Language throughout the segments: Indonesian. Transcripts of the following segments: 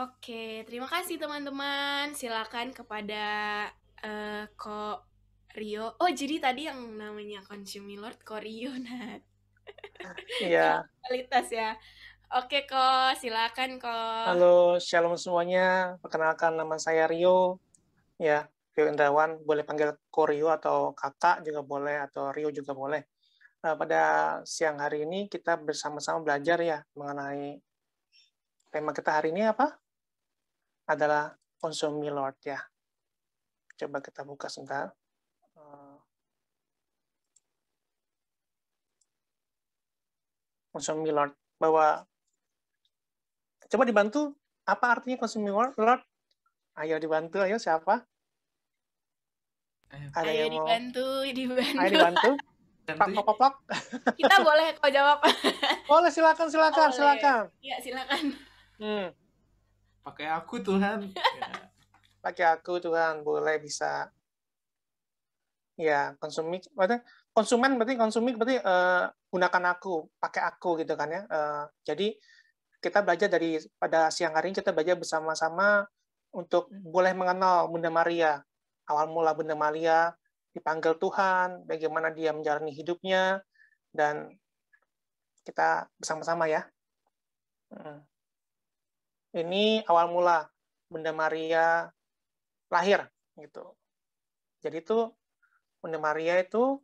Oke, terima kasih teman-teman. Silakan kepada uh, Ko Rio. Oh, jadi tadi yang namanya Consumer Lord Ko Rio, nah. Iya. Kualitas ya. Oke, Ko. Silakan, Ko. Halo, shalom semuanya. Perkenalkan nama saya Rio. Ya, Rio Indrawan. Boleh panggil Ko Rio atau kakak juga boleh, atau Rio juga boleh. Nah, pada siang hari ini kita bersama-sama belajar ya mengenai tema kita hari ini apa? adalah konsumi Lord ya. Coba kita buka sebentar. Eh, konsumi Lord bahwa coba dibantu apa artinya konsumi Lord? Lord? Ayo dibantu, ayo siapa? Ayo. ayo yang dibantu, mau... dibantu. Ayo dibantu. Pak pak, pak, pak. Kita boleh kok jawab. boleh silakan silakan silakan. Iya silakan. Hmm pakai aku Tuhan ya. pakai aku Tuhan boleh bisa ya konsumi berarti konsumen berarti konsumi berarti uh, gunakan aku pakai aku gitu kan ya uh, jadi kita belajar dari pada siang hari ini kita belajar bersama-sama untuk boleh mengenal Bunda Maria awal mula Bunda Maria dipanggil Tuhan bagaimana dia menjalani hidupnya dan kita bersama-sama ya. Hmm ini awal mula Bunda Maria lahir gitu. Jadi itu Bunda Maria itu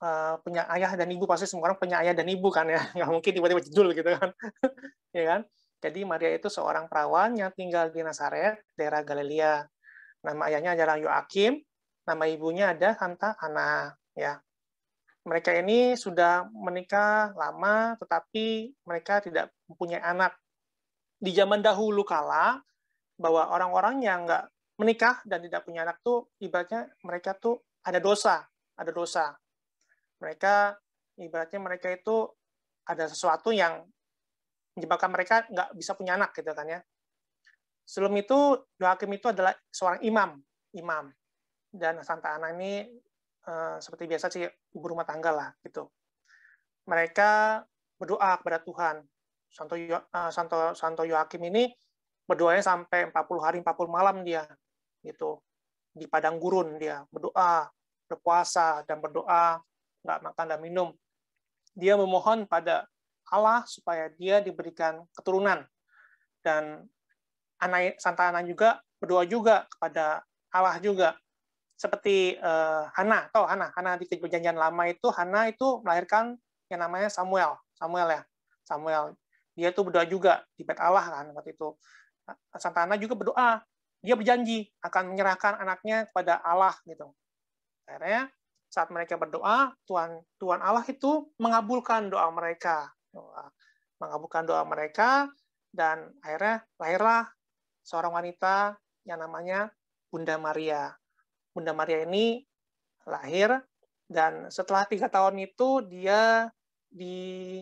uh, punya ayah dan ibu pasti semua orang punya ayah dan ibu kan ya nggak mungkin tiba-tiba judul gitu kan ya kan jadi Maria itu seorang perawan yang tinggal di Nazaret daerah Galilea nama ayahnya adalah Yoakim nama ibunya ada Santa Ana ya mereka ini sudah menikah lama tetapi mereka tidak mempunyai anak di zaman dahulu kala bahwa orang-orang yang nggak menikah dan tidak punya anak tuh ibaratnya mereka tuh ada dosa, ada dosa. Mereka ibaratnya mereka itu ada sesuatu yang menyebabkan mereka nggak bisa punya anak gitu kan ya. Sebelum itu hakim itu adalah seorang imam, imam. Dan Santa Ana ini eh, seperti biasa sih ibu rumah tangga lah gitu. Mereka berdoa kepada Tuhan Santo uh, Santo Santo Yoakim ini berdoanya sampai 40 hari 40 malam dia gitu di padang gurun dia berdoa berpuasa dan berdoa nggak makan dan minum dia memohon pada Allah supaya dia diberikan keturunan dan anak Santa Ana juga berdoa juga kepada Allah juga seperti uh, Hana atau Hana Hana di perjanjian lama itu Hana itu melahirkan yang namanya Samuel Samuel ya Samuel dia itu berdoa juga di Bait Allah kan waktu itu. Santana juga berdoa. Dia berjanji akan menyerahkan anaknya kepada Allah gitu. Akhirnya saat mereka berdoa, Tuhan Tuhan Allah itu mengabulkan doa mereka. Mengabulkan doa mereka dan akhirnya lahirlah seorang wanita yang namanya Bunda Maria. Bunda Maria ini lahir dan setelah tiga tahun itu dia di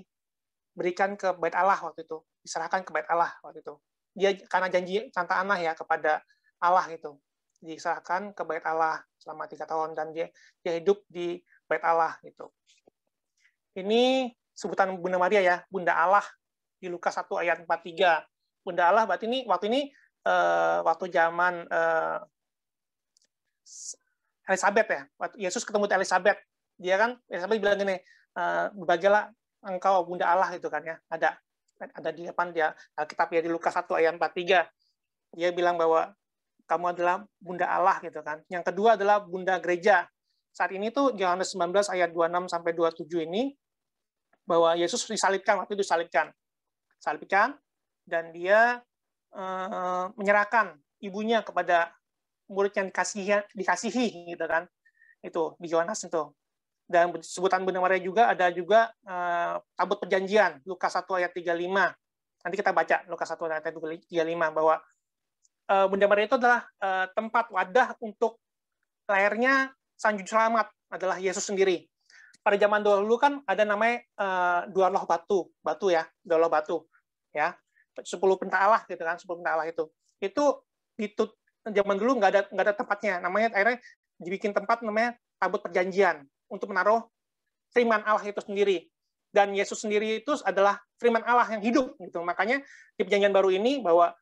berikan ke bait Allah waktu itu, diserahkan ke bait Allah waktu itu. Dia karena janji Santa Ana ya kepada Allah gitu diserahkan ke bait Allah selama tiga tahun dan dia dia hidup di bait Allah gitu. Ini sebutan Bunda Maria ya, Bunda Allah di Lukas 1 ayat 43. Bunda Allah berarti ini waktu ini uh, waktu zaman uh, Elizabeth ya, Yesus ketemu Elizabeth. Dia kan Elizabeth bilang gini, uh, eh, berbagilah engkau bunda Allah gitu kan ya ada ada di depan dia Alkitab ya di Lukas 1 ayat 43 dia bilang bahwa kamu adalah bunda Allah gitu kan yang kedua adalah bunda gereja saat ini tuh Yohanes 19 ayat 26 sampai 27 ini bahwa Yesus disalibkan waktu itu disalibkan salibkan dan dia e, menyerahkan ibunya kepada murid yang dikasihi dikasihi gitu kan itu di Yohanes itu dan sebutan Bunda Maria juga ada juga uh, eh, tabut perjanjian Lukas 1 ayat 35. Nanti kita baca Lukas 1 ayat 35 bahwa uh, eh, Bunda Maria itu adalah uh, tempat wadah untuk lahirnya sang juru selamat adalah Yesus sendiri. Pada zaman dulu kan ada namanya uh, dua loh batu, batu ya, dua loh batu ya. 10 penta Allah gitu kan, 10 penta Allah itu. Itu itu zaman dulu nggak ada nggak ada tempatnya. Namanya akhirnya dibikin tempat namanya tabut perjanjian untuk menaruh firman Allah itu sendiri. Dan Yesus sendiri itu adalah firman Allah yang hidup. gitu. Makanya di perjanjian baru ini bahwa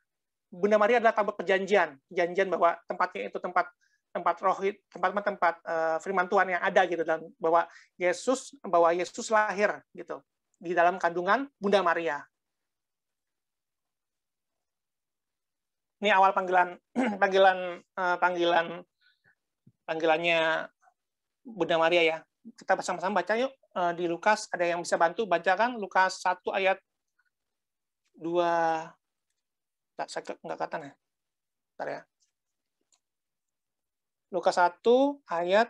Bunda Maria adalah tabut perjanjian, perjanjian bahwa tempatnya itu tempat tempat roh tempat tempat uh, firman Tuhan yang ada gitu dan bahwa Yesus bahwa Yesus lahir gitu di dalam kandungan Bunda Maria. Ini awal panggilan panggilan uh, panggilan panggilannya Bunda Maria ya. Kita bersama-sama baca yuk eh, di Lukas. Ada yang bisa bantu bacakan Lukas 1 ayat 2. Tak saya nggak kata nih. Ya. Ntar ya. Lukas 1 ayat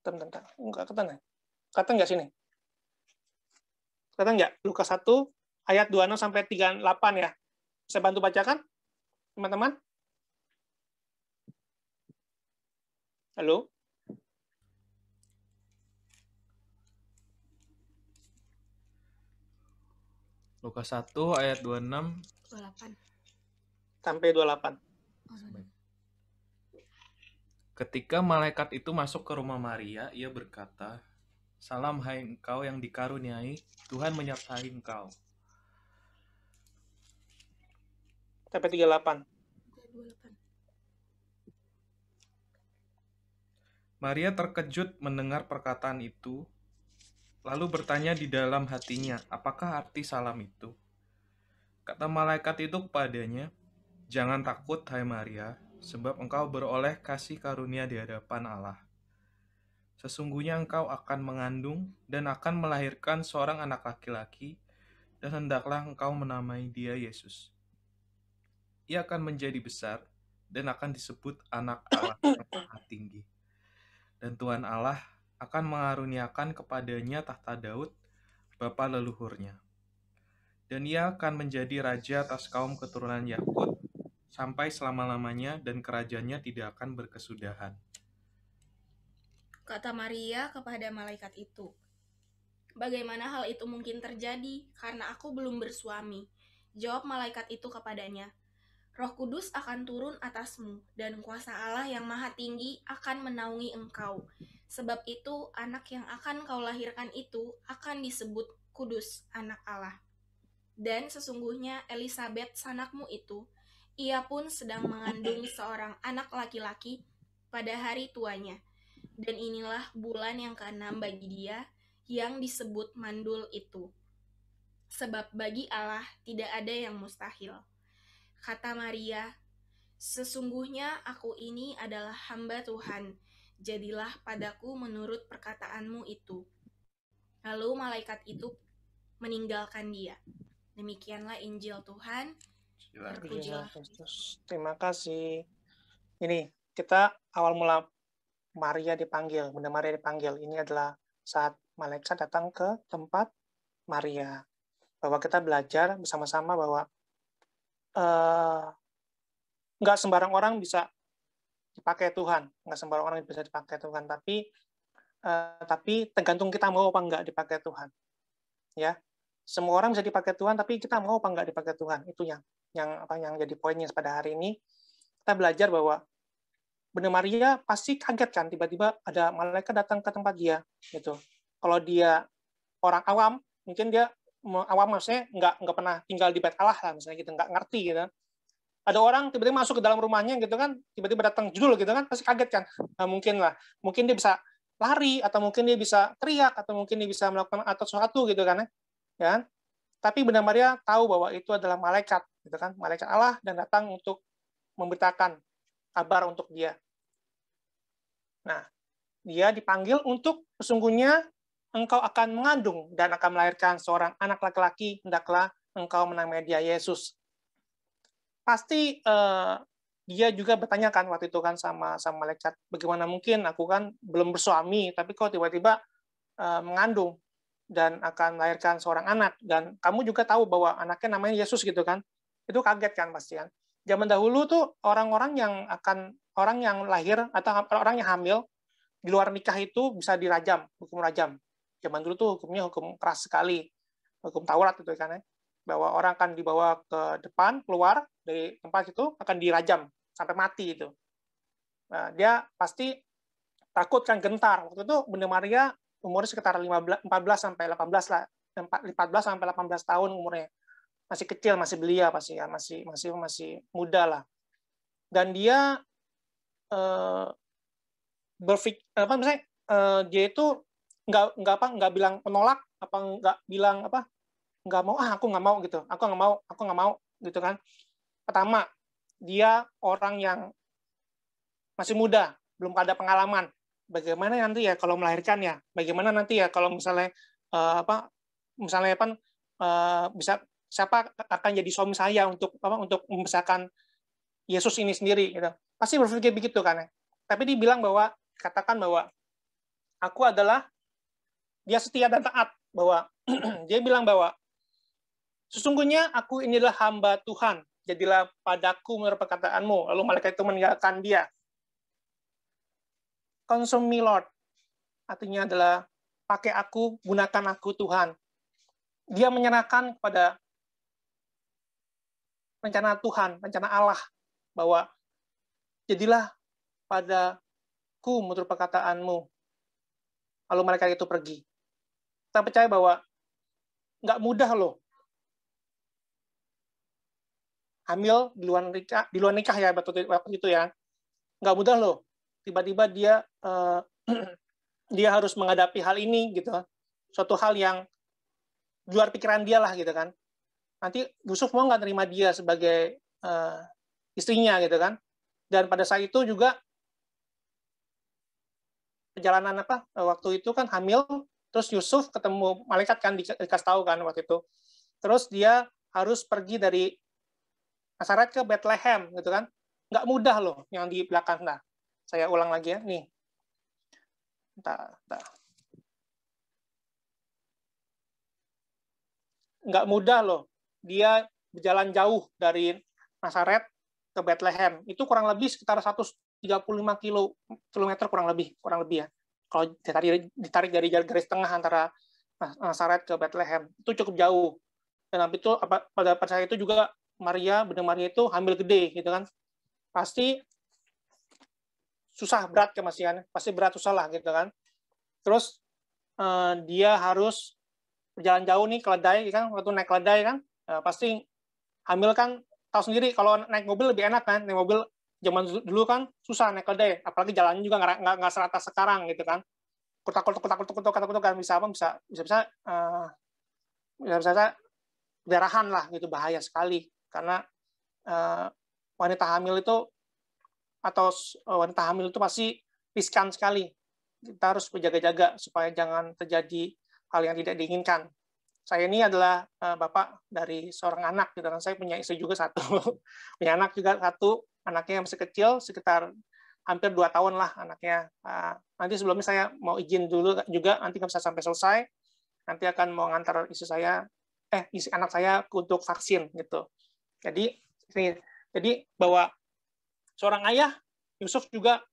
bentar, bentar. nggak kata nih. Ya? Kata nggak sini? Kata nggak? Lukas 1 ayat 26 sampai 38 ya. Bisa bantu bacakan, teman-teman. Halo? Lukas 1 ayat 26 28 sampai 28. Ketika malaikat itu masuk ke rumah Maria, ia berkata, "Salam hai engkau yang dikaruniai, Tuhan menyertai engkau." Sampai 38. Maria terkejut mendengar perkataan itu, lalu bertanya di dalam hatinya, apakah arti salam itu? Kata malaikat itu kepadanya, Jangan takut, hai Maria, sebab engkau beroleh kasih karunia di hadapan Allah. Sesungguhnya engkau akan mengandung dan akan melahirkan seorang anak laki-laki, dan hendaklah engkau menamai dia Yesus. Ia akan menjadi besar dan akan disebut anak Allah yang maha tinggi. Dan Tuhan Allah akan mengaruniakan kepadanya tahta Daud, bapa leluhurnya. Dan ia akan menjadi raja atas kaum keturunan Yakut sampai selama-lamanya dan kerajaannya tidak akan berkesudahan. Kata Maria kepada malaikat itu, Bagaimana hal itu mungkin terjadi karena aku belum bersuami? Jawab malaikat itu kepadanya, Roh Kudus akan turun atasmu, dan kuasa Allah yang Maha Tinggi akan menaungi engkau. Sebab itu anak yang akan kau lahirkan itu akan disebut kudus anak Allah. Dan sesungguhnya Elisabeth sanakmu itu, ia pun sedang mengandung seorang anak laki-laki pada hari tuanya. Dan inilah bulan yang keenam bagi dia yang disebut mandul itu. Sebab bagi Allah tidak ada yang mustahil. Kata Maria, Sesungguhnya aku ini adalah hamba Tuhan jadilah padaku menurut perkataanmu itu. Lalu malaikat itu meninggalkan dia. Demikianlah Injil Tuhan. Terpujilah Terima kasih. Ini kita awal mula Maria dipanggil, Bunda Maria dipanggil. Ini adalah saat malaikat datang ke tempat Maria. Bahwa kita belajar bersama-sama bahwa eh, nggak sembarang orang bisa dipakai Tuhan nggak sembarang orang bisa dipakai Tuhan tapi uh, tapi tergantung kita mau apa nggak dipakai Tuhan ya semua orang bisa dipakai Tuhan tapi kita mau apa nggak dipakai Tuhan itu yang yang apa yang jadi poinnya pada hari ini kita belajar bahwa benar Maria pasti kaget kan tiba-tiba ada malaikat datang ke tempat dia gitu. Kalau dia orang awam, mungkin dia awam maksudnya nggak nggak pernah tinggal di bait Allah lah misalnya gitu, nggak ngerti gitu ada orang tiba-tiba masuk ke dalam rumahnya gitu kan tiba-tiba datang judul gitu kan pasti kaget kan nah, mungkin lah mungkin dia bisa lari atau mungkin dia bisa teriak atau mungkin dia bisa melakukan atau sesuatu gitu kan ya, ya kan? tapi benar Maria tahu bahwa itu adalah malaikat gitu kan malaikat Allah dan datang untuk memberitakan kabar untuk dia nah dia dipanggil untuk sesungguhnya engkau akan mengandung dan akan melahirkan seorang anak laki-laki hendaklah engkau menamai dia Yesus pasti uh, dia juga bertanyakan waktu itu kan sama sama malaikat bagaimana mungkin aku kan belum bersuami tapi kok tiba-tiba uh, mengandung dan akan melahirkan seorang anak dan kamu juga tahu bahwa anaknya namanya Yesus gitu kan itu kaget kan pasti kan zaman dahulu tuh orang-orang yang akan orang yang lahir atau orang yang hamil di luar nikah itu bisa dirajam hukum rajam zaman dulu tuh hukumnya hukum keras sekali hukum Taurat itu kan ya bahwa orang akan dibawa ke depan keluar dari tempat itu akan dirajam sampai mati itu. Nah, dia pasti takut kan gentar. Waktu itu Bunda Maria umurnya sekitar 15, 14 sampai 18 lah 14 sampai 18 tahun umurnya. Masih kecil, masih belia pasti ya, masih masih masih muda lah. Dan dia eh, berfik apa misalnya eh, dia itu nggak nggak apa nggak bilang menolak apa nggak bilang apa nggak mau ah aku nggak mau gitu aku nggak mau aku nggak mau gitu kan pertama dia orang yang masih muda belum ada pengalaman bagaimana nanti ya kalau melahirkan ya bagaimana nanti ya kalau misalnya uh, apa misalnya apa uh, bisa siapa akan jadi suami saya untuk apa untuk membesarkan Yesus ini sendiri gitu pasti berpikir begitu kan ya tapi dibilang bahwa katakan bahwa aku adalah dia setia dan taat bahwa dia bilang bahwa Sesungguhnya aku inilah hamba Tuhan, jadilah padaku menurut perkataanmu. Lalu malaikat itu meninggalkan dia. Consume me, Lord. Artinya adalah pakai aku, gunakan aku Tuhan. Dia menyerahkan kepada rencana Tuhan, rencana Allah, bahwa jadilah padaku menurut perkataanmu. Lalu mereka itu pergi. Kita percaya bahwa nggak mudah loh hamil di luar nikah, di luar nikah ya waktu itu ya. Nggak mudah loh. Tiba-tiba dia uh, dia harus menghadapi hal ini gitu. Suatu hal yang luar pikiran dia lah gitu kan. Nanti Yusuf mau nggak terima dia sebagai uh, istrinya gitu kan. Dan pada saat itu juga perjalanan apa eh, waktu itu kan hamil terus Yusuf ketemu malaikat kan dikasih tahu kan waktu itu terus dia harus pergi dari Nasaret ke Bethlehem gitu kan. Nggak mudah loh yang di belakang. Nah, saya ulang lagi ya. Nih. Entah, entah. Nggak mudah loh. Dia berjalan jauh dari Nasaret ke Bethlehem. Itu kurang lebih sekitar 135 kilo, kilometer kurang lebih, kurang lebih ya. Kalau ditarik, ditarik dari garis tengah antara Nasaret ke Bethlehem. Itu cukup jauh. Dan itu pada pada saat itu juga Maria, benda Maria itu hamil gede gitu kan. Pasti susah berat ke masih kan? pasti berat susah lah gitu kan. Terus eh, dia harus berjalan jauh nih keledai kan waktu naik keledai kan eh, pasti hamil kan tahu sendiri kalau naik mobil lebih enak kan naik mobil zaman dulu kan susah naik keledai apalagi jalannya juga nggak nggak serata sekarang gitu kan kutak kutak kutak kutak kutak kutak kan bisa apa bisa bisa bisa bisa bisa bisa darahan lah gitu bahaya sekali karena uh, wanita hamil itu atau eh, wanita hamil itu pasti riskan sekali. Kita harus berjaga-jaga supaya jangan terjadi hal yang tidak diinginkan. Saya ini adalah uh, bapak dari seorang anak, gitu kan. Saya punya istri juga satu, punya anak juga satu, anaknya yang masih kecil, sekitar hampir dua tahun lah anaknya. Uh, nanti sebelumnya saya mau izin dulu juga, nanti nggak bisa sampai selesai. Nanti akan mau ngantar istri saya, eh istri anak saya untuk vaksin gitu. Jadi ini, jadi bahwa seorang ayah Yusuf juga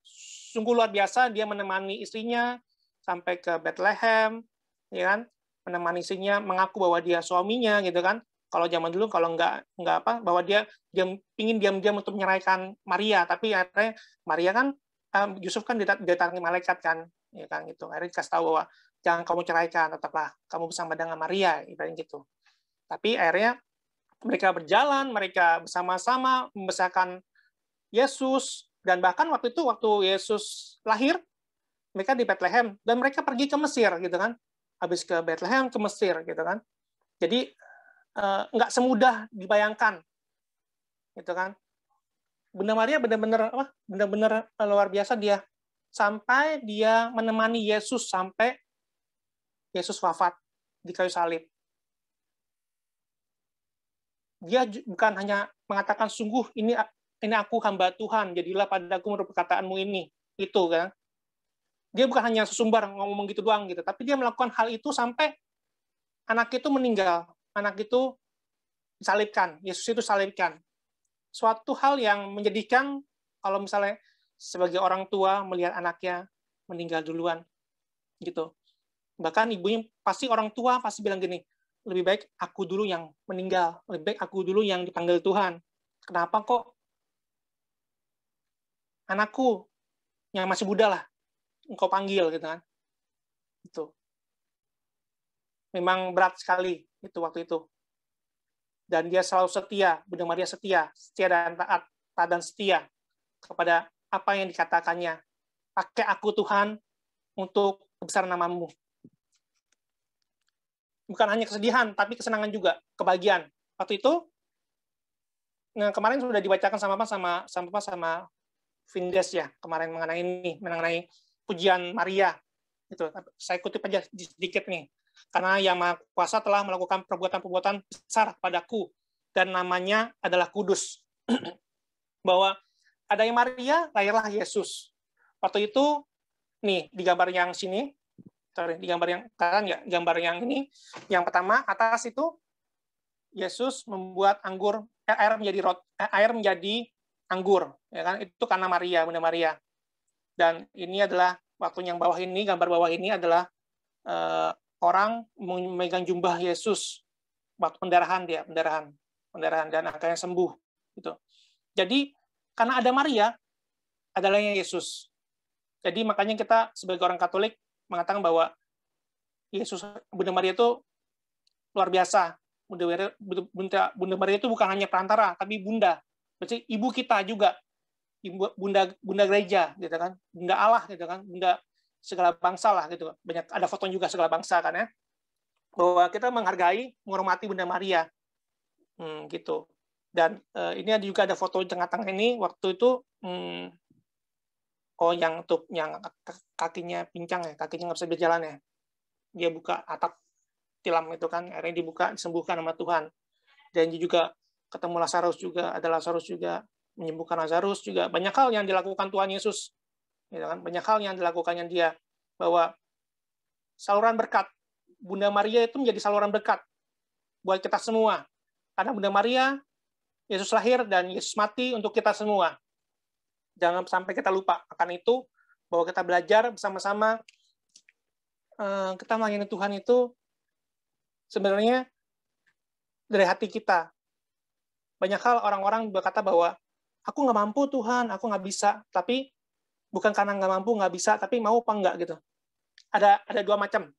sungguh luar biasa dia menemani istrinya sampai ke Bethlehem, ya kan? Menemani istrinya mengaku bahwa dia suaminya gitu kan. Kalau zaman dulu kalau nggak nggak apa bahwa dia diam ingin diam-diam untuk menceraikan Maria, tapi akhirnya Maria kan Yusuf kan didatangi malaikat kan, ya kan gitu. Akhirnya dikasih tahu bahwa jangan kamu ceraikan, tetaplah kamu bersama dengan Maria, ibaratnya gitu. Tapi akhirnya mereka berjalan, mereka bersama-sama membesarkan Yesus dan bahkan waktu itu waktu Yesus lahir mereka di Bethlehem dan mereka pergi ke Mesir gitu kan. Habis ke Bethlehem ke Mesir gitu kan. Jadi eh, nggak semudah dibayangkan gitu kan. Bunda Maria benar-benar apa? Benar-benar luar biasa dia sampai dia menemani Yesus sampai Yesus wafat di kayu salib dia bukan hanya mengatakan sungguh ini ini aku hamba Tuhan, jadilah padaku menurut perkataanmu ini. Itu kan. Dia bukan hanya sesumbar ngomong gitu doang gitu, tapi dia melakukan hal itu sampai anak itu meninggal, anak itu disalibkan, Yesus itu salibkan. Suatu hal yang menjadikan kalau misalnya sebagai orang tua melihat anaknya meninggal duluan gitu. Bahkan ibunya pasti orang tua pasti bilang gini, lebih baik aku dulu yang meninggal, lebih baik aku dulu yang dipanggil Tuhan. Kenapa kok anakku yang masih muda lah engkau panggil gitu kan? Itu memang berat sekali itu waktu itu. Dan dia selalu setia, Bunda Maria setia, setia dan taat, taat dan setia kepada apa yang dikatakannya. Pakai aku Tuhan untuk besar namamu bukan hanya kesedihan tapi kesenangan juga kebahagiaan waktu itu nah kemarin sudah dibacakan sama apa sama sama apa sama Vindes ya kemarin mengenai ini mengenai pujian Maria itu saya kutip aja sedikit nih karena yang maha kuasa telah melakukan perbuatan-perbuatan besar padaku dan namanya adalah kudus bahwa ada yang Maria lahirlah Yesus waktu itu nih di gambar yang sini sorry, di gambar yang kanan ya, gambar yang ini, yang pertama atas itu Yesus membuat anggur eh, air menjadi rot, eh, air menjadi anggur, ya kan? Itu karena Maria, Bunda Maria. Dan ini adalah waktu yang bawah ini, gambar bawah ini adalah eh, orang memegang jubah Yesus waktu pendarahan dia, pendarahan, pendarahan dan akhirnya sembuh gitu. Jadi karena ada Maria, adalahnya Yesus. Jadi makanya kita sebagai orang Katolik mengatakan bahwa Yesus Bunda Maria itu luar biasa. Bunda Maria, Bunda, Bunda Maria itu bukan hanya perantara, tapi bunda. Berarti ibu kita juga, ibu bunda bunda gereja, gitu kan, bunda Allah, gitu kan, bunda segala bangsa lah, gitu. Banyak ada foto juga segala bangsa kan ya. Bahwa kita menghargai, menghormati Bunda Maria, hmm, gitu. Dan uh, ini ada juga ada foto di tengah-tengah ini. Waktu itu hmm, oh yang tuh yang kakinya pincang ya kakinya nggak bisa berjalan ya dia buka atap tilam itu kan akhirnya dibuka disembuhkan sama Tuhan dan dia juga ketemu Lazarus juga ada Lazarus juga menyembuhkan Lazarus juga banyak hal yang dilakukan Tuhan Yesus gitu kan banyak hal yang dilakukannya dia bahwa saluran berkat Bunda Maria itu menjadi saluran berkat buat kita semua karena Bunda Maria Yesus lahir dan Yesus mati untuk kita semua jangan sampai kita lupa akan itu bahwa kita belajar bersama-sama eh, kita melayani Tuhan itu sebenarnya dari hati kita. Banyak hal orang-orang berkata bahwa aku nggak mampu Tuhan, aku nggak bisa. Tapi bukan karena nggak mampu nggak bisa, tapi mau apa nggak gitu. Ada ada dua macam.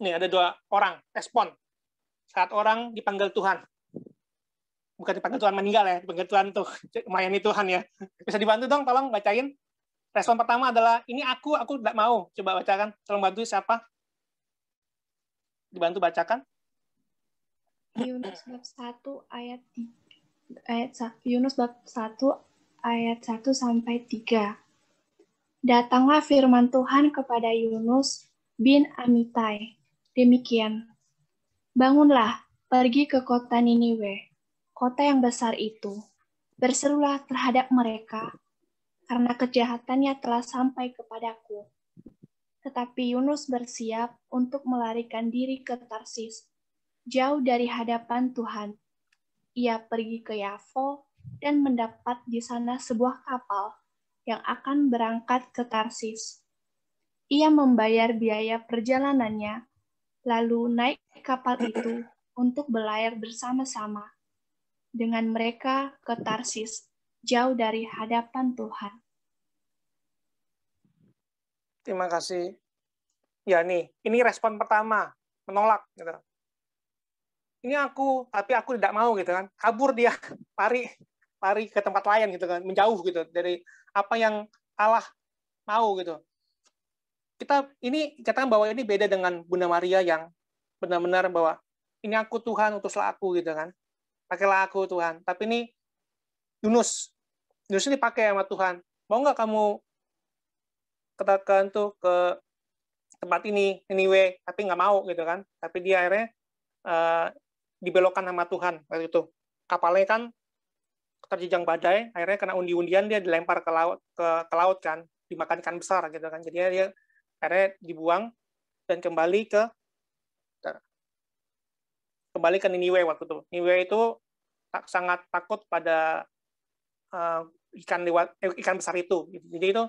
Nih ada dua orang respon saat orang dipanggil Tuhan bukan dipanggil Tuhan meninggal ya, dipanggil Tuhan tuh melayani Tuhan ya. Bisa dibantu dong, tolong bacain. Respon pertama adalah, ini aku, aku tidak mau. Coba bacakan, tolong bantu siapa? Dibantu bacakan. Yunus bab 1 ayat 3, ayat Yunus bab 1 ayat 1 sampai 3. Datanglah firman Tuhan kepada Yunus bin Amitai. Demikian, bangunlah, pergi ke kota Niniwe kota yang besar itu, berserulah terhadap mereka, karena kejahatannya telah sampai kepadaku. Tetapi Yunus bersiap untuk melarikan diri ke Tarsis, jauh dari hadapan Tuhan. Ia pergi ke Yafo dan mendapat di sana sebuah kapal yang akan berangkat ke Tarsis. Ia membayar biaya perjalanannya, lalu naik kapal itu untuk berlayar bersama-sama dengan mereka ke Tarsis, jauh dari hadapan Tuhan. Terima kasih. Ya nih, ini respon pertama, menolak. Gitu. Ini aku, tapi aku tidak mau gitu kan. Kabur dia, lari, lari ke tempat lain gitu kan, menjauh gitu dari apa yang Allah mau gitu. Kita ini katakan bahwa ini beda dengan Bunda Maria yang benar-benar bahwa ini aku Tuhan utuslah aku gitu kan pakailah aku Tuhan. Tapi ini Yunus, Yunus ini pakai sama Tuhan. Mau nggak kamu katakan tuh ke tempat ini, anyway, tapi nggak mau gitu kan. Tapi dia akhirnya uh, eh, dibelokkan sama Tuhan waktu itu. Kapalnya kan terjejang badai, akhirnya kena undi-undian dia dilempar ke laut ke, ke laut kan, dimakan ikan besar gitu kan. Jadi dia akhirnya dibuang dan kembali ke kembali ke Niniwe waktu itu. Niniwe itu tak, sangat takut pada uh, ikan dewa, eh, ikan besar itu. Jadi itu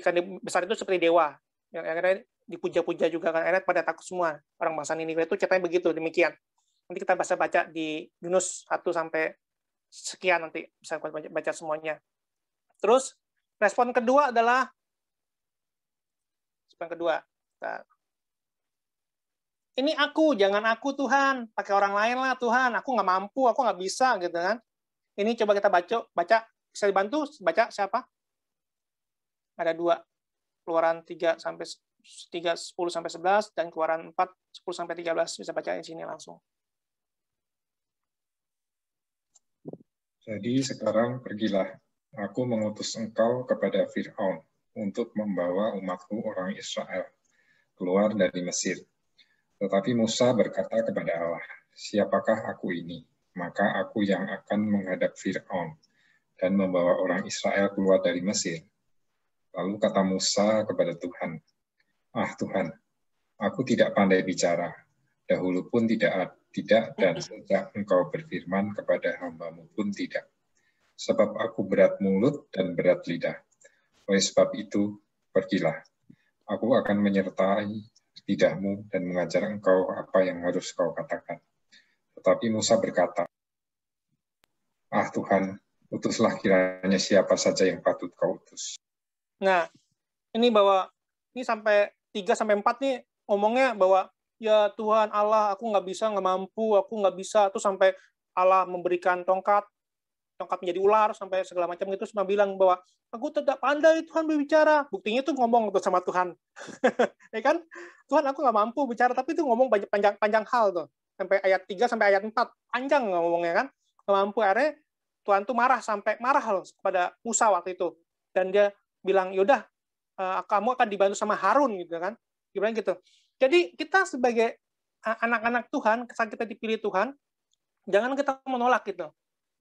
ikan besar itu seperti dewa yang akhirnya dipuja-puja juga kan akhirnya pada takut semua orang bangsa Niniwe itu ceritanya begitu demikian. Nanti kita bisa baca di Yunus 1 sampai sekian nanti bisa baca, baca semuanya. Terus respon kedua adalah respon kedua. Kita ini aku, jangan aku Tuhan, pakai orang lain lah Tuhan, aku nggak mampu, aku nggak bisa gitu kan. Ini coba kita baca, baca bisa dibantu baca siapa? Ada dua, keluaran 3 sampai 3, 10 sampai 11 dan keluaran 4 10 sampai 13 bisa baca di sini langsung. Jadi sekarang pergilah, aku mengutus engkau kepada Fir'aun untuk membawa umatku orang Israel keluar dari Mesir tetapi Musa berkata kepada Allah, siapakah aku ini? Maka aku yang akan menghadap Fir'aun dan membawa orang Israel keluar dari Mesir. Lalu kata Musa kepada Tuhan, Ah Tuhan, aku tidak pandai bicara, dahulu pun tidak tidak dan sejak engkau berfirman kepada hambamu pun tidak. Sebab aku berat mulut dan berat lidah. Oleh sebab itu, pergilah. Aku akan menyertai lidahmu dan mengajar engkau apa yang harus kau katakan. Tetapi Musa berkata, Ah Tuhan, utuslah kiranya siapa saja yang patut kau utus. Nah, ini bahwa ini sampai 3 sampai 4 nih ngomongnya bahwa ya Tuhan Allah aku nggak bisa nggak mampu aku nggak bisa Tuh sampai Allah memberikan tongkat tongkat menjadi ular sampai segala macam itu cuma bilang bahwa aku tidak pandai Tuhan berbicara buktinya tuh ngomong tuh sama Tuhan ya kan Tuhan aku nggak mampu bicara tapi itu ngomong banyak panjang panjang hal tuh sampai ayat 3 sampai ayat 4 panjang ngomongnya kan nggak mampu akhirnya Tuhan tuh marah sampai marah loh kepada Musa waktu itu dan dia bilang yaudah eh, kamu akan dibantu sama Harun gitu kan gimana gitu jadi kita sebagai eh, anak-anak Tuhan saat kita dipilih Tuhan jangan kita menolak gitu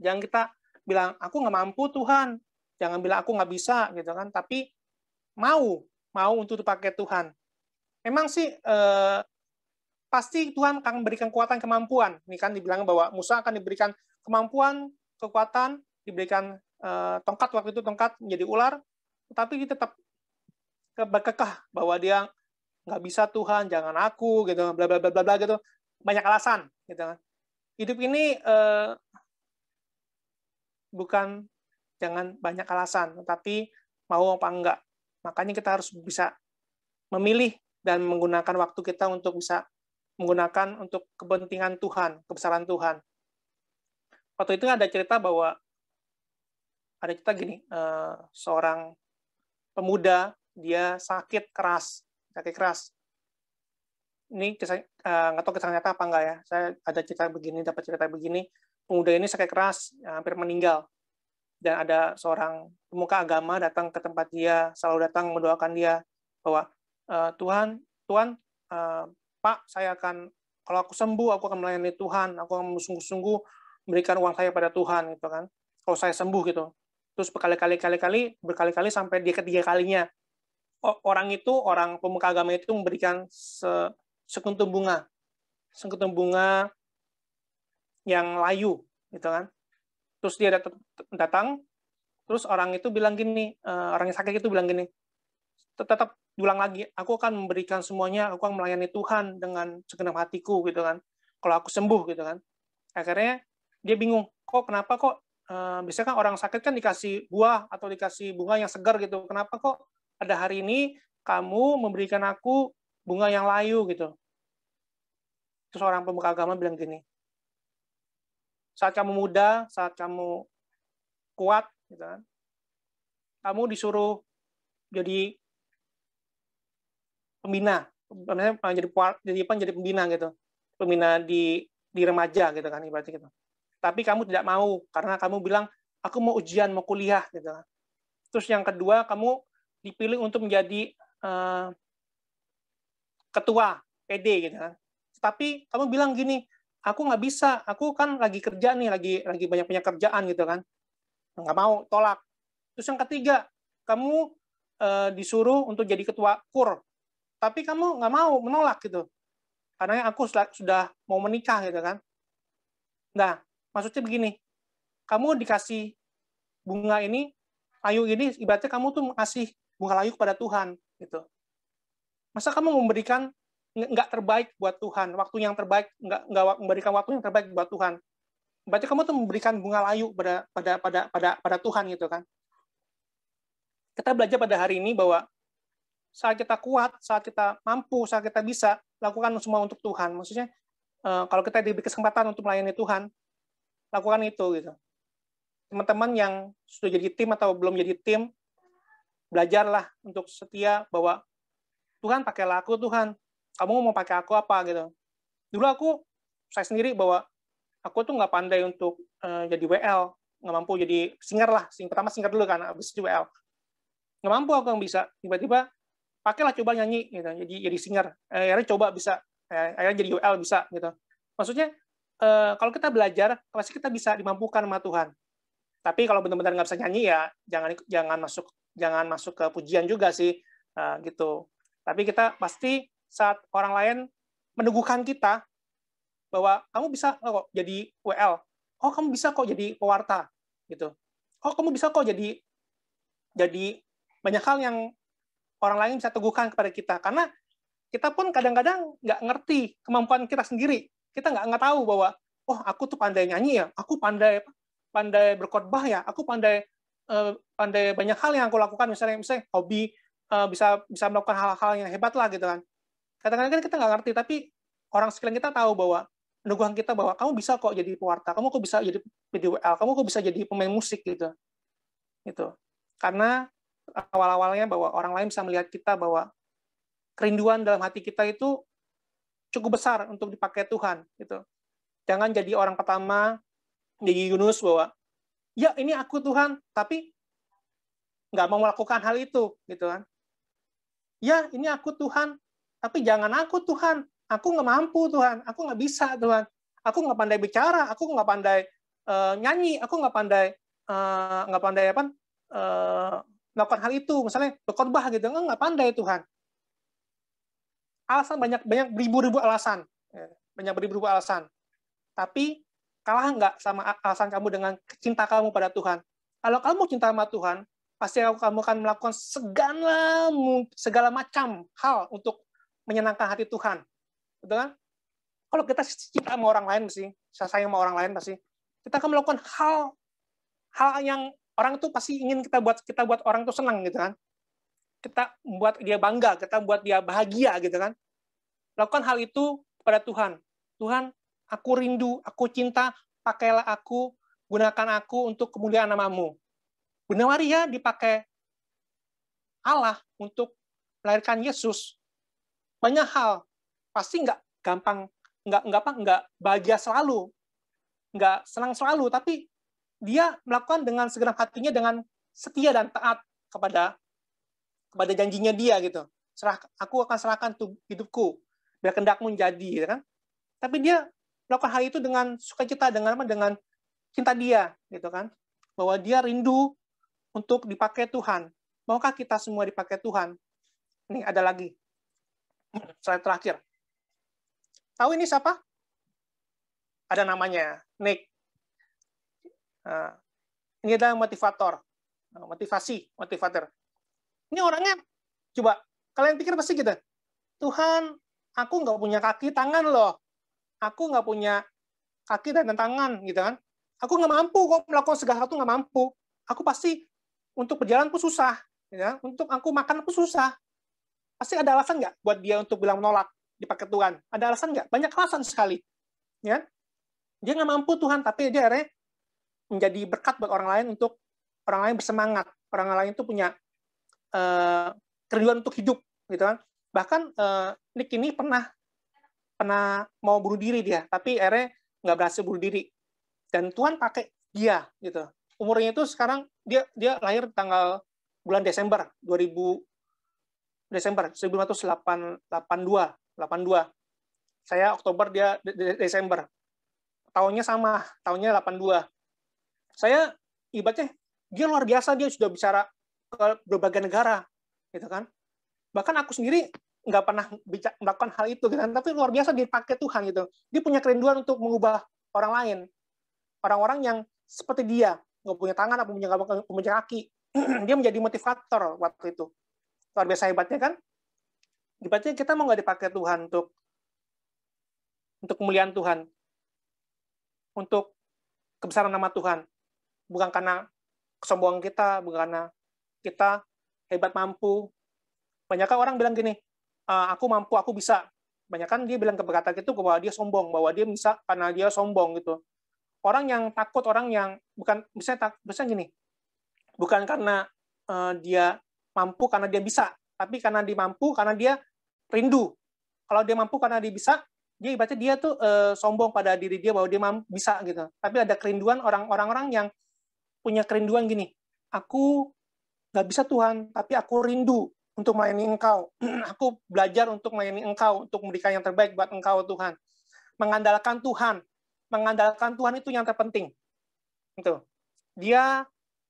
jangan kita bilang aku nggak mampu Tuhan jangan bilang aku nggak bisa gitu kan tapi mau mau untuk dipakai Tuhan emang sih eh, pasti Tuhan akan memberikan kekuatan kemampuan ini kan dibilang bahwa Musa akan diberikan kemampuan kekuatan diberikan eh, tongkat waktu itu tongkat menjadi ular tapi dia tetap berkekah bahwa dia nggak bisa Tuhan jangan aku gitu kan, bla bla bla bla bla gitu banyak alasan gitu kan hidup ini eh, bukan jangan banyak alasan, tetapi mau apa enggak. Makanya kita harus bisa memilih dan menggunakan waktu kita untuk bisa menggunakan untuk kepentingan Tuhan, kebesaran Tuhan. Waktu itu ada cerita bahwa ada cerita gini, eh, seorang pemuda dia sakit keras, sakit keras. Ini kisah eh, nggak tahu kisah nyata apa enggak ya. Saya ada cerita begini, dapat cerita begini pemuda ini sakit keras, hampir meninggal. Dan ada seorang pemuka agama datang ke tempat dia, selalu datang mendoakan dia bahwa e, Tuhan, Tuhan, e, Pak, saya akan kalau aku sembuh, aku akan melayani Tuhan, aku akan sungguh-sungguh memberikan uang saya pada Tuhan gitu kan. Kalau saya sembuh gitu. Terus berkali-kali kali-kali berkali-kali sampai dia ketiga kalinya orang itu orang pemuka agama itu memberikan sekuntum bunga. Sekuntum bunga yang layu gitu kan terus dia dat datang terus orang itu bilang gini uh, orang yang sakit itu bilang gini tetap diulang lagi aku akan memberikan semuanya aku akan melayani Tuhan dengan segenap hatiku gitu kan kalau aku sembuh gitu kan akhirnya dia bingung kok kenapa kok uh, biasanya kan orang sakit kan dikasih buah atau dikasih bunga yang segar gitu kenapa kok ada hari ini kamu memberikan aku bunga yang layu gitu terus orang pemuka agama bilang gini saat kamu muda, saat kamu kuat, gitu kan, kamu disuruh jadi pembina, misalnya jadi jadi apa jadi pembina gitu, pembina di di remaja gitu kan ibaratnya gitu. Tapi kamu tidak mau karena kamu bilang aku mau ujian mau kuliah gitu kan. Terus yang kedua kamu dipilih untuk menjadi uh, ketua PD gitu kan. Tapi kamu bilang gini, aku nggak bisa, aku kan lagi kerja nih, lagi lagi banyak punya kerjaan gitu kan, nggak mau, tolak. Terus yang ketiga, kamu e, disuruh untuk jadi ketua kur, tapi kamu nggak mau menolak gitu, karena aku sudah mau menikah gitu kan. Nah, maksudnya begini, kamu dikasih bunga ini, layu ini, ibaratnya kamu tuh ngasih bunga layu kepada Tuhan gitu. Masa kamu memberikan nggak terbaik buat Tuhan, waktu yang terbaik nggak nggak memberikan waktu yang terbaik buat Tuhan. Berarti kamu tuh memberikan bunga layu pada pada pada pada pada Tuhan gitu kan. Kita belajar pada hari ini bahwa saat kita kuat, saat kita mampu, saat kita bisa, lakukan semua untuk Tuhan. Maksudnya eh, kalau kita diberi kesempatan untuk melayani Tuhan, lakukan itu gitu. Teman-teman yang sudah jadi tim atau belum jadi tim, belajarlah untuk setia bahwa Tuhan pakai laku Tuhan, kamu mau pakai aku apa gitu dulu aku saya sendiri bahwa aku tuh nggak pandai untuk uh, jadi WL nggak mampu jadi singer lah sing pertama singer dulu kan abis itu WL nggak mampu aku yang bisa tiba-tiba pakailah coba nyanyi gitu jadi jadi singer eh, akhirnya coba bisa eh, akhirnya jadi WL bisa gitu maksudnya uh, kalau kita belajar pasti kita bisa dimampukan sama Tuhan tapi kalau benar-benar nggak bisa nyanyi ya jangan jangan masuk jangan masuk ke pujian juga sih uh, gitu tapi kita pasti saat orang lain meneguhkan kita bahwa kamu bisa kok jadi WL, oh kamu bisa kok jadi pewarta gitu, oh kamu bisa kok jadi jadi banyak hal yang orang lain bisa teguhkan kepada kita karena kita pun kadang-kadang nggak ngerti kemampuan kita sendiri, kita nggak nggak tahu bahwa oh aku tuh pandai nyanyi ya, aku pandai pandai berkhotbah ya, aku pandai eh, pandai banyak hal yang aku lakukan misalnya misalnya hobi eh, bisa bisa melakukan hal-hal yang hebat lah gitu kan kadang-kadang kita nggak ngerti tapi orang sekeliling kita tahu bahwa neguhan kita bahwa kamu bisa kok jadi pewarta kamu kok bisa jadi PDWL kamu kok bisa jadi pemain musik gitu gitu karena awal-awalnya bahwa orang lain bisa melihat kita bahwa kerinduan dalam hati kita itu cukup besar untuk dipakai Tuhan gitu jangan jadi orang pertama jadi Yunus bahwa ya ini aku Tuhan tapi nggak mau melakukan hal itu gitu kan ya ini aku Tuhan tapi jangan aku Tuhan, aku nggak mampu Tuhan, aku nggak bisa Tuhan, aku nggak pandai bicara, aku nggak pandai uh, nyanyi, aku nggak pandai uh, nggak pandai apa uh, melakukan hal itu, misalnya berkhotbah gitu, nggak nggak pandai Tuhan. Alasan banyak banyak beribu-ribu alasan, ya, banyak beribu-ribu alasan. Tapi kalah nggak sama alasan kamu dengan cinta kamu pada Tuhan? Kalau kamu cinta sama Tuhan, pasti kamu akan melakukan segala segala macam hal untuk menyenangkan hati Tuhan. Betul kan? Kalau kita cinta sama orang lain saya sayang sama orang lain pasti, kita akan melakukan hal hal yang orang itu pasti ingin kita buat kita buat orang itu senang gitu kan. Kita buat dia bangga, kita buat dia bahagia gitu kan. Lakukan hal itu kepada Tuhan. Tuhan, aku rindu, aku cinta, pakailah aku, gunakan aku untuk kemuliaan namamu. Bunda Maria dipakai Allah untuk melahirkan Yesus banyak hal pasti nggak gampang nggak nggak apa nggak bahagia selalu nggak senang selalu tapi dia melakukan dengan segenap hatinya dengan setia dan taat kepada kepada janjinya dia gitu serah aku akan serahkan tuh hidupku biar kendakmu jadi gitu kan tapi dia melakukan hal itu dengan sukacita dengan apa dengan cinta dia gitu kan bahwa dia rindu untuk dipakai Tuhan maukah kita semua dipakai Tuhan ini ada lagi slide terakhir. Tahu ini siapa? Ada namanya, Nick. Nah, ini adalah motivator, nah, motivasi, motivator. Ini orangnya, coba kalian pikir pasti gitu. Tuhan, aku nggak punya kaki tangan loh. Aku nggak punya kaki dan tangan gitu kan. Aku nggak mampu kok melakukan segala sesuatu nggak mampu. Aku pasti untuk berjalan pun susah, ya. Untuk aku makan pun susah. Pasti ada alasan nggak buat dia untuk bilang menolak di paket Tuhan? Ada alasan nggak? Banyak alasan sekali. Ya, dia nggak mampu Tuhan, tapi dia akhirnya menjadi berkat buat orang lain untuk orang lain bersemangat, orang lain itu punya uh, kerinduan untuk hidup, gitu kan? Bahkan uh, Nick ini pernah pernah mau bunuh diri dia, tapi akhirnya nggak berhasil bunuh diri. Dan Tuhan pakai dia, gitu. Umurnya itu sekarang dia dia lahir tanggal bulan Desember 2000 Desember 1982. 82. Saya Oktober dia Desember. Tahunnya sama, tahunnya 82. Saya ibaratnya dia luar biasa dia sudah bicara ke berbagai negara, gitu kan. Bahkan aku sendiri nggak pernah bicara, melakukan hal itu, gitu kan. tapi luar biasa dia pakai Tuhan gitu. Dia punya kerinduan untuk mengubah orang lain, orang-orang yang seperti dia, nggak punya tangan, nggak punya kaki, dia menjadi motivator waktu itu luar biasa hebatnya kan hebatnya kita mau nggak dipakai Tuhan untuk untuk kemuliaan Tuhan untuk kebesaran nama Tuhan bukan karena kesombongan kita bukan karena kita hebat mampu banyak orang bilang gini ah, aku mampu aku bisa banyak kan dia bilang keberkatan itu bahwa dia sombong bahwa dia bisa karena dia sombong gitu orang yang takut orang yang bukan misalnya tak misalnya gini bukan karena uh, dia mampu karena dia bisa, tapi karena dia mampu karena dia rindu. Kalau dia mampu karena dia bisa, dia ibaratnya dia tuh e, sombong pada diri dia bahwa dia mampu, bisa gitu. Tapi ada kerinduan orang-orang yang punya kerinduan gini, aku nggak bisa Tuhan, tapi aku rindu untuk melayani Engkau. aku belajar untuk melayani Engkau, untuk memberikan yang terbaik buat Engkau Tuhan. Mengandalkan Tuhan, mengandalkan Tuhan itu yang terpenting. Itu. Dia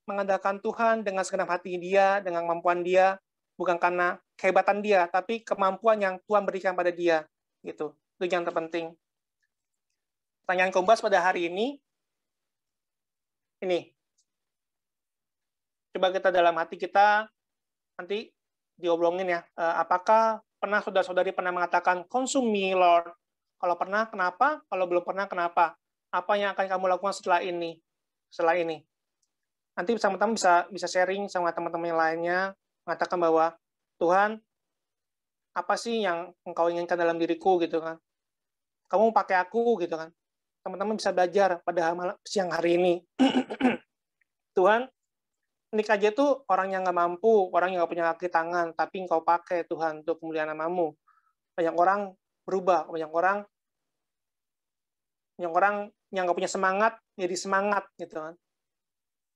mengandalkan Tuhan dengan segenap hati dia, dengan kemampuan dia, bukan karena kehebatan dia, tapi kemampuan yang Tuhan berikan pada dia. Gitu. Itu yang terpenting. Pertanyaan Kombas pada hari ini, ini. Coba kita dalam hati kita, nanti diobrolin ya, eh, apakah pernah saudara-saudari pernah mengatakan, konsumi Lord. Kalau pernah, kenapa? Kalau belum pernah, kenapa? Apa yang akan kamu lakukan setelah ini? Setelah ini nanti sama teman bisa bisa sharing sama teman-teman yang lainnya mengatakan bahwa Tuhan apa sih yang engkau inginkan dalam diriku gitu kan kamu pakai aku gitu kan teman-teman bisa belajar pada siang hari ini Tuhan nikah aja tuh orang yang nggak mampu, orang yang nggak punya kaki tangan, tapi engkau pakai Tuhan untuk kemuliaan namamu. Banyak orang berubah, banyak orang yang orang yang nggak punya semangat jadi semangat gitu kan.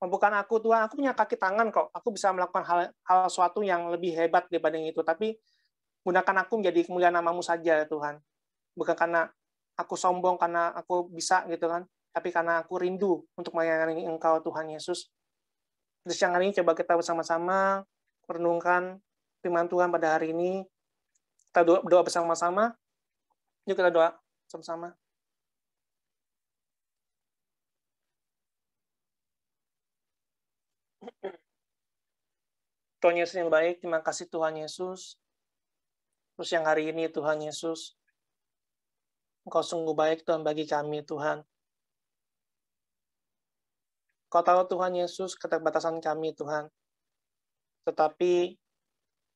Oh, bukan aku Tuhan, aku punya kaki tangan kok. Aku bisa melakukan hal, hal suatu yang lebih hebat dibanding itu. Tapi gunakan aku menjadi kemuliaan namamu saja ya Tuhan. Bukan karena aku sombong, karena aku bisa gitu kan. Tapi karena aku rindu untuk melayani Engkau Tuhan Yesus. Terus yang hari ini coba kita bersama-sama merenungkan firman Tuhan pada hari ini. Kita doa, doa bersama-sama. Yuk kita doa sama-sama. Tuhan Yesus yang baik, terima kasih Tuhan Yesus. Terus yang hari ini Tuhan Yesus, Engkau sungguh baik Tuhan bagi kami Tuhan. Kau tahu Tuhan Yesus keterbatasan kami Tuhan. Tetapi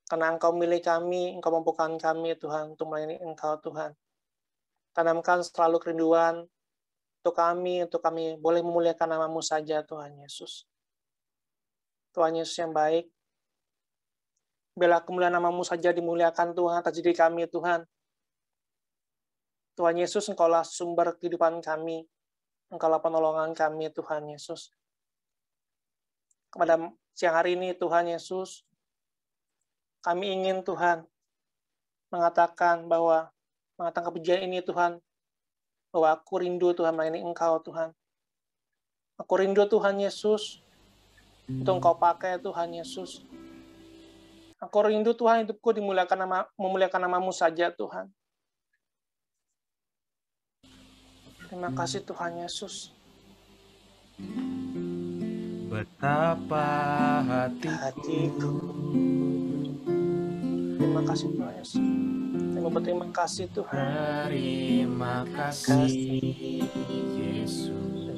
karena Engkau milih kami, Engkau mampukan kami Tuhan untuk melayani Engkau Tuhan. Tanamkan selalu kerinduan untuk kami, untuk kami boleh memuliakan namamu saja Tuhan Yesus. Tuhan Yesus yang baik, Bela kemuliaan namamu saja dimuliakan Tuhan atas diri kami Tuhan. Tuhan Yesus, Engkaulah sumber kehidupan kami. Engkaulah penolongan kami, Tuhan Yesus. Kepada siang hari ini, Tuhan Yesus, kami ingin Tuhan mengatakan bahwa mengatakan kebijakan ini Tuhan bahwa aku rindu Tuhan melayani Engkau Tuhan. Aku rindu Tuhan Yesus untuk Engkau pakai Tuhan Yesus Aku rindu Tuhan hidupku dimuliakan nama memuliakan namamu saja Tuhan. Terima kasih Tuhan Yesus. Betapa hatiku. hatiku. Terima kasih Tuhan Yesus. Terima berterima kasih Tuhan. Terima kasih Yesus.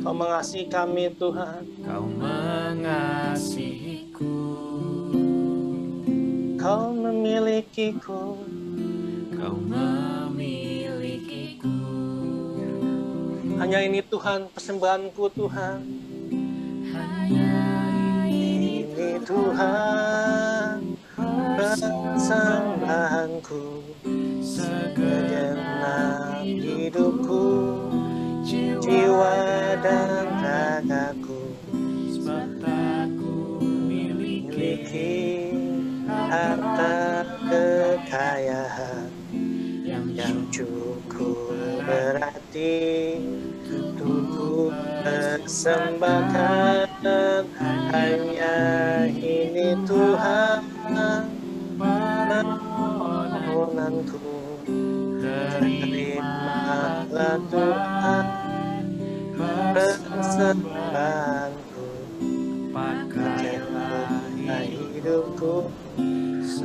Kau mengasihi kami Tuhan. Kau mengasihiku. Kau memilikiku Kau memilikiku Hanya ini Tuhan persembahanku Tuhan Hanya ini Tuhan persembahanku Segenap hidupku Jiwa dan ragaku Sebab harta kekayaan yang cukup berarti tubuh persembahkan hanya ini Tuhan permohonanku terimalah Tuhan persembahan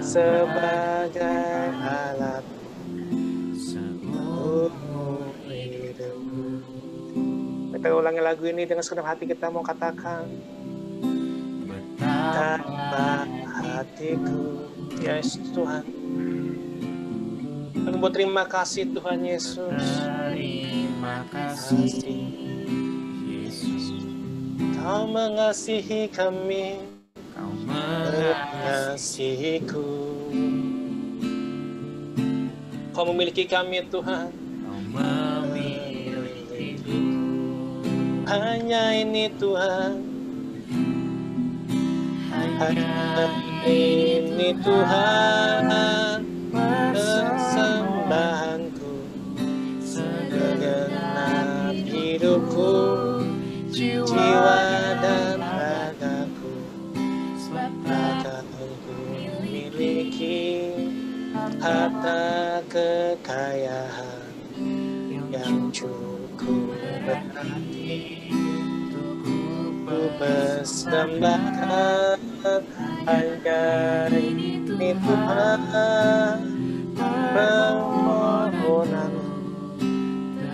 sebagai alat seumur hidup. Kita ulangi lagu ini dengan segenap hati kita mau katakan. Betapa hatiku, Yesus Tuhan. Aku terima kasih Tuhan Yesus. Terima kasih Yesus. Kau mengasihi kami kau mengasihiku Kau memiliki kami Tuhan Kau memilikiku Hanya ini Tuhan Hanya ini Tuhan kekayaan yang cukup berarti untukku bersembahkan hanya ini Tuhan permohonan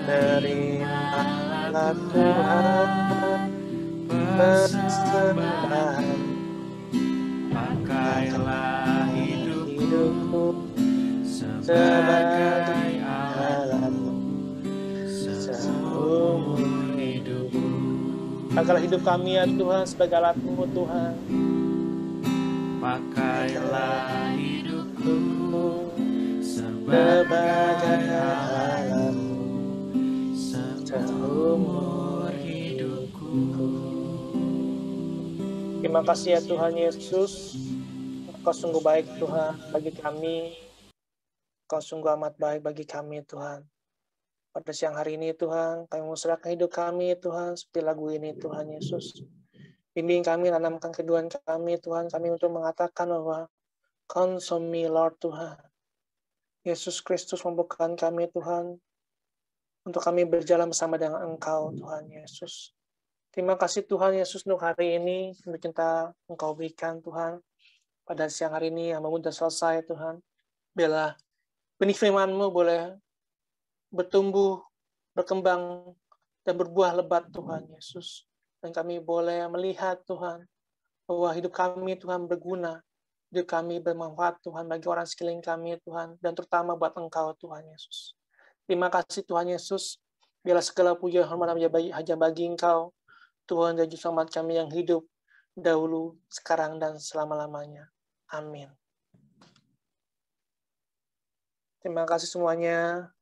terimalah Tuhan persembahan sebagai alatmu seumur hidupku. Agar hidup kami ya Tuhan sebagai alatmu Tuhan. Pakailah hidupku sebagai alatmu seumur hidupku. Terima kasih ya Tuhan Yesus. Kau sungguh baik Tuhan bagi kami Kau sungguh amat baik bagi kami, Tuhan. Pada siang hari ini, Tuhan, kami serahkan hidup kami, Tuhan, seperti lagu ini, Tuhan Yesus. Bimbing kami, tanamkan keduan kami, Tuhan, kami untuk mengatakan bahwa Consume me, Lord Tuhan. Yesus Kristus membukakan kami, Tuhan, untuk kami berjalan bersama dengan Engkau, Tuhan Yesus. Terima kasih Tuhan Yesus untuk hari ini, untuk cinta Engkau berikan, Tuhan. Pada siang hari ini, yang sudah selesai, Tuhan. Bila benih firmanmu boleh bertumbuh, berkembang, dan berbuah lebat Tuhan Yesus. Dan kami boleh melihat Tuhan, bahwa hidup kami Tuhan berguna, hidup kami bermanfaat Tuhan bagi orang sekeliling kami Tuhan, dan terutama buat Engkau Tuhan Yesus. Terima kasih Tuhan Yesus, biarlah segala puja hormat hanya bagi Engkau, Tuhan dan Yesus kami yang hidup dahulu, sekarang, dan selama-lamanya. Amin. Terima kasih semuanya.